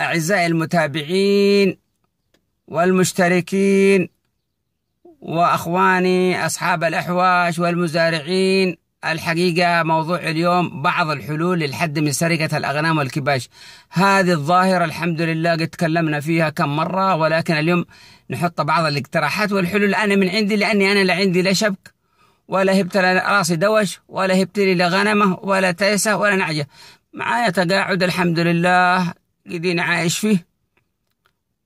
أعزائي المتابعين والمشتركين وأخواني أصحاب الأحواش والمزارعين الحقيقة موضوع اليوم بعض الحلول للحد من سرقة الأغنام والكباش هذه الظاهرة الحمد لله قد تكلمنا فيها كم مرة ولكن اليوم نحط بعض الاقتراحات والحلول أنا من عندي لأني أنا لا عندي لا شبك ولا هبت راسي دوش ولا هبت لي لا غنمة ولا تيسة ولا نعجة معايا تقاعد الحمد لله قدين عايش فيه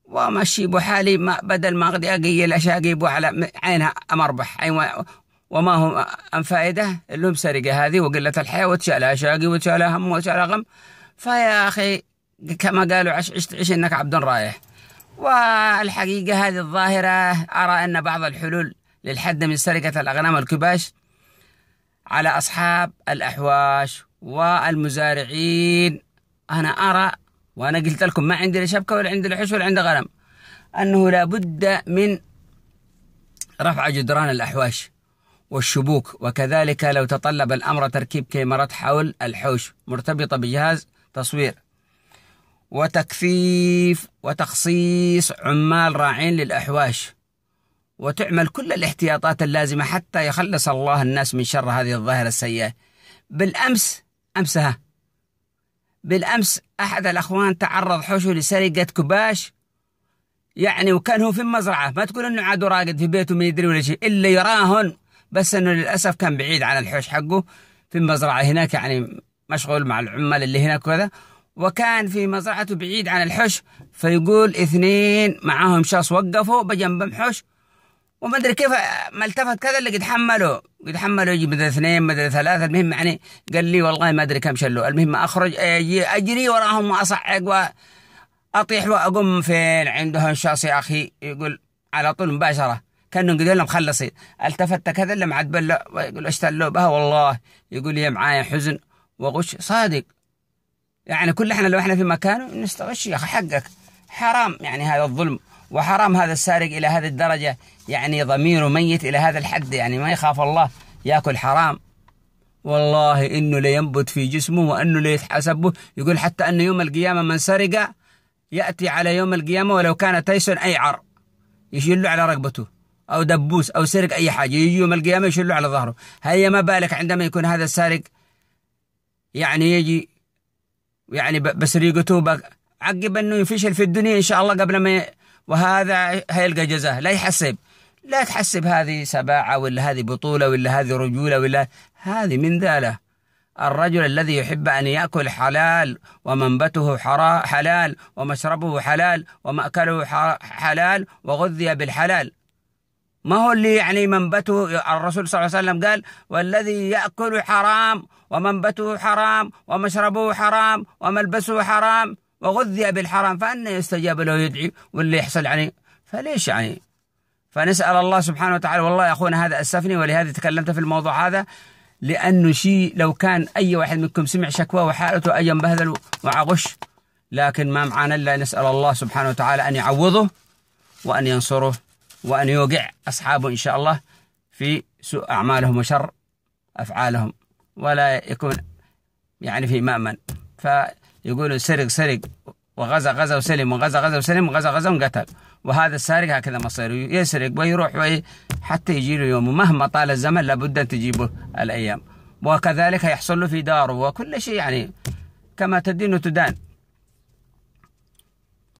ومشي بحالي ما بدل ما أقضي أقيل أشاقيب على عينها اربح عين وما هو أن فائدة هم سرقة هذه وقلة الحياة وتشالها شاقي وتشالها هم وتشالها غم فيا أخي كما قالوا عش عشت عش إنك عبد رايح والحقيقة هذه الظاهرة أرى أن بعض الحلول للحد من سرقة الأغنام الكباش على أصحاب الأحواش والمزارعين أنا أرى وأنا قلت لكم ما عندي لا شبكة ولا عندي لا حش ولا عندي غنم أنه لابد من رفع جدران الأحواش والشبوك وكذلك لو تطلب الأمر تركيب كاميرات حول الحوش مرتبطة بجهاز تصوير وتكثيف وتخصيص عمال راعين للأحواش وتعمل كل الاحتياطات اللازمة حتى يخلص الله الناس من شر هذه الظاهرة السيئة بالأمس أمسها بالأمس أحد الأخوان تعرض حوشه لسرقة كباش يعني وكان هو في المزرعة ما تقول أنه عاد راقد في بيته ما يدري ولا شيء إلا يراهن بس أنه للأسف كان بعيد عن الحوش حقه في المزرعة هناك يعني مشغول مع العمال اللي هناك وكذا وكان في مزرعته بعيد عن الحوش فيقول اثنين معاهم شخص وقفوا بجنبهم حوش وما ادري كيف ما التفت كذا اللي قد حمله قد حمله يجي مثلا اثنين مثلا ثلاثه المهم يعني قال لي والله ما ادري كم شلوا المهم اخرج آه، اجري وراهم واصعق واطيح واقوم فين عندهم يا اخي يقول على طول مباشره كانهم قد لهم خلصي التفت كذا اللي معد بلا يقول اشتلوا بها والله يقول يا معايا حزن وغش صادق يعني كل احنا لو احنا في مكانه نستغش يا اخي حقك حرام يعني هذا الظلم وحرام هذا السارق إلى هذه الدرجة يعني ضميره ميت إلى هذا الحد يعني ما يخاف الله يأكل حرام والله إنه لينبت في جسمه وأنه ليتحسبه يقول حتى أن يوم القيامة من سرق يأتي على يوم القيامة ولو كان تيسون أي عر يشيله على رقبته أو دبوس أو سرق أي حاجة يجي يوم القيامة يشيله على ظهره هيا ما بالك عندما يكون هذا السارق يعني يجي يعني بسرقته عقب أنه يفشل في الدنيا إن شاء الله قبل ما وهذا هيلقى جزاه لا يحسب لا تحسب هذه سباعة ولا هذه بطولة ولا هذه رجولة ولا هذه من ذاله الرجل الذي يحب أن يأكل حلال ومنبته حلال ومشربه حلال ومأكله حلال وغذي بالحلال ما هو اللي يعني منبته الرسول صلى الله عليه وسلم قال والذي يأكل حرام ومنبته حرام ومشربه حرام وملبسه حرام وغذي بالحرام فأنه يستجاب له يدعي واللي يحصل عليه يعني. فليش يعني فنسأل الله سبحانه وتعالى والله يا أخونا هذا أسفني ولهذا تكلمت في الموضوع هذا لأنه شيء لو كان أي واحد منكم سمع شكوى وحالته أي بهذل وعغش لكن ما معانا إلا نسأل الله سبحانه وتعالى أن يعوضه وأن ينصره وأن يوقع أصحابه إن شاء الله في سوء أعمالهم وشر أفعالهم ولا يكون يعني في مأمن ف يقولوا سرق سرق وغزا غزا وسلم وغزا غزا وسلم وغزا غزا وانقتل وهذا السارق هكذا مصيره يسرق ويروح وي حتى يجي له يومه مهما طال الزمن لابد ان تجيبه الايام وكذلك يحصل له في داره وكل شيء يعني كما تدين تدان